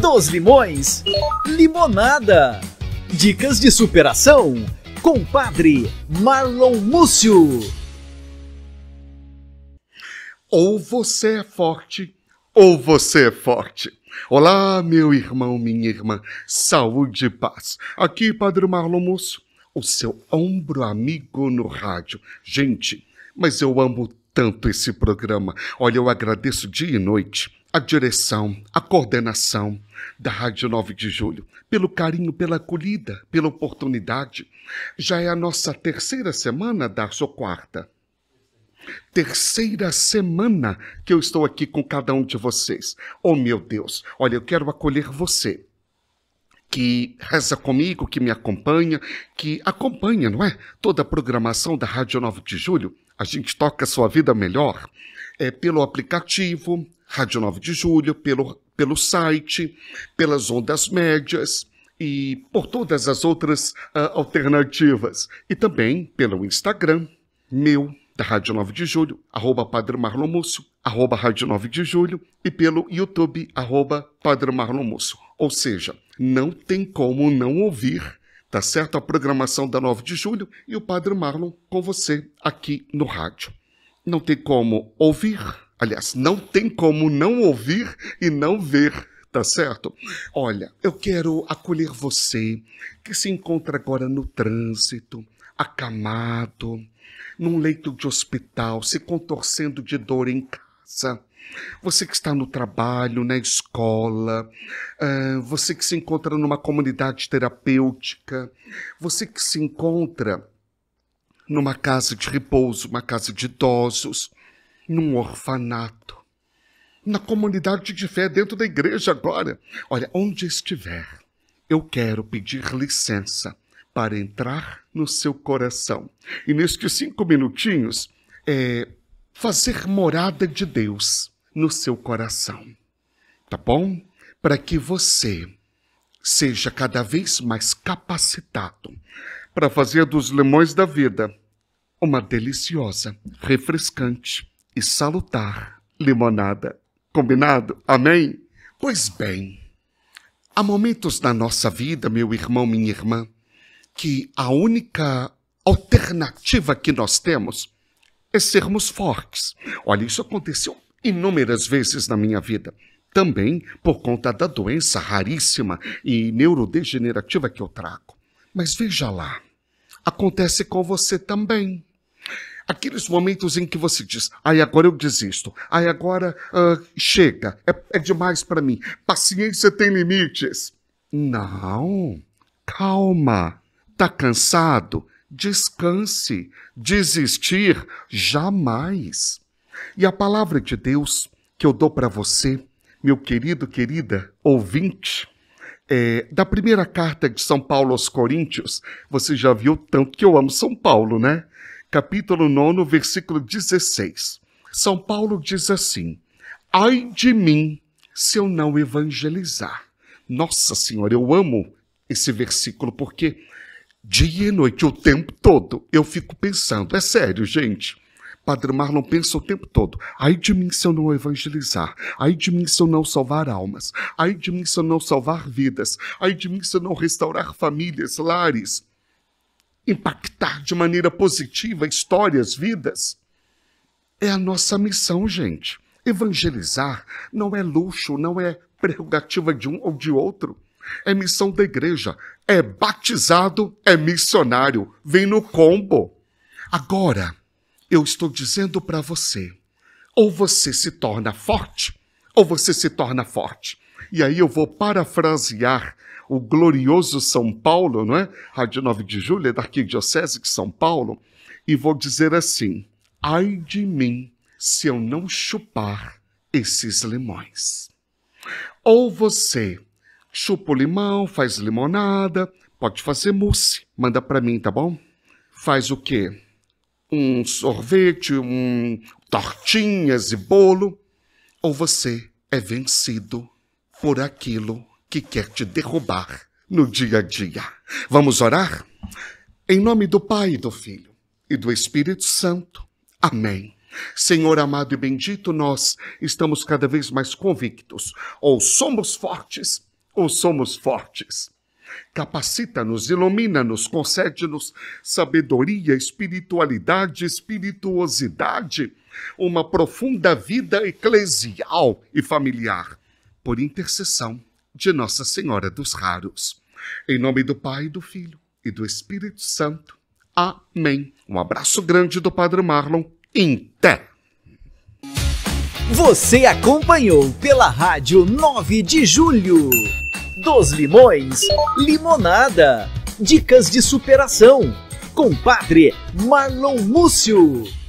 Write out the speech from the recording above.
dos limões, limonada. Dicas de superação, com Padre Marlon Múcio. Ou você é forte, ou você é forte. Olá, meu irmão, minha irmã, saúde e paz. Aqui, Padre Marlon Múcio, o seu ombro amigo no rádio. Gente, mas eu amo tanto esse programa. Olha, eu agradeço dia e noite a direção, a coordenação da Rádio 9 de Julho, pelo carinho, pela acolhida, pela oportunidade. Já é a nossa terceira semana, da sua quarta? Terceira semana que eu estou aqui com cada um de vocês. Oh, meu Deus, olha, eu quero acolher você que reza comigo, que me acompanha, que acompanha, não é? Toda a programação da Rádio 9 de Julho. A gente toca a sua vida melhor é, pelo aplicativo, Rádio 9 de Julho, pelo, pelo site, pelas ondas médias e por todas as outras uh, alternativas. E também pelo Instagram, meu, da Rádio 9 de Julho, arroba Padre Marlon Múcio, arroba Rádio 9 de Julho, e pelo YouTube, arroba Padre Marlon Múcio. Ou seja, não tem como não ouvir, tá certo? A programação da 9 de Julho e o Padre Marlon com você aqui no rádio. Não tem como ouvir Aliás, não tem como não ouvir e não ver, tá certo? Olha, eu quero acolher você que se encontra agora no trânsito, acamado, num leito de hospital, se contorcendo de dor em casa. Você que está no trabalho, na escola, você que se encontra numa comunidade terapêutica, você que se encontra numa casa de repouso, uma casa de idosos, num orfanato, na comunidade de fé, dentro da igreja agora. Olha, onde estiver, eu quero pedir licença para entrar no seu coração. E nestes cinco minutinhos, é fazer morada de Deus no seu coração. Tá bom? Para que você seja cada vez mais capacitado para fazer dos limões da vida uma deliciosa, refrescante e salutar limonada. Combinado? Amém? Pois bem, há momentos na nossa vida, meu irmão, minha irmã, que a única alternativa que nós temos é sermos fortes. Olha, isso aconteceu inúmeras vezes na minha vida. Também por conta da doença raríssima e neurodegenerativa que eu trago. Mas veja lá, acontece com você também. Aqueles momentos em que você diz, aí agora eu desisto, aí agora uh, chega, é, é demais para mim, paciência tem limites. Não, calma, tá cansado? Descanse, desistir, jamais. E a palavra de Deus que eu dou para você, meu querido, querida ouvinte, é, da primeira carta de São Paulo aos Coríntios, você já viu tanto que eu amo São Paulo, né? capítulo 9, versículo 16. São Paulo diz assim: Ai de mim se eu não evangelizar. Nossa Senhora, eu amo esse versículo porque dia e noite, o tempo todo, eu fico pensando, é sério, gente. Padre Marlon pensa o tempo todo. Ai de mim se eu não evangelizar. Ai de mim se eu não salvar almas. Ai de mim se eu não salvar vidas. Ai de mim se eu não restaurar famílias, lares impactar de maneira positiva histórias, vidas. É a nossa missão, gente. Evangelizar não é luxo, não é prerrogativa de um ou de outro. É missão da igreja. É batizado, é missionário. Vem no combo. Agora, eu estou dizendo para você: ou você se torna forte, ou você se torna forte. E aí eu vou parafrasear o glorioso São Paulo, não é? Rádio 9 de Julho, é da Arquidiocese de São Paulo, e vou dizer assim: ai de mim se eu não chupar esses limões. Ou você chupa o limão, faz limonada, pode fazer mousse, manda para mim, tá bom? Faz o quê? Um sorvete, um tortinhas e bolo, ou você é vencido por aquilo que quer te derrubar no dia a dia. Vamos orar? Em nome do Pai, do Filho e do Espírito Santo. Amém. Senhor amado e bendito, nós estamos cada vez mais convictos. Ou somos fortes, ou somos fortes. Capacita-nos, ilumina-nos, concede-nos sabedoria, espiritualidade, espirituosidade, uma profunda vida eclesial e familiar por intercessão de Nossa Senhora dos Raros. Em nome do Pai, do Filho e do Espírito Santo. Amém. Um abraço grande do Padre Marlon. Inter. Você acompanhou pela Rádio 9 de Julho. Dos Limões, Limonada. Dicas de superação. Com Padre Marlon Múcio.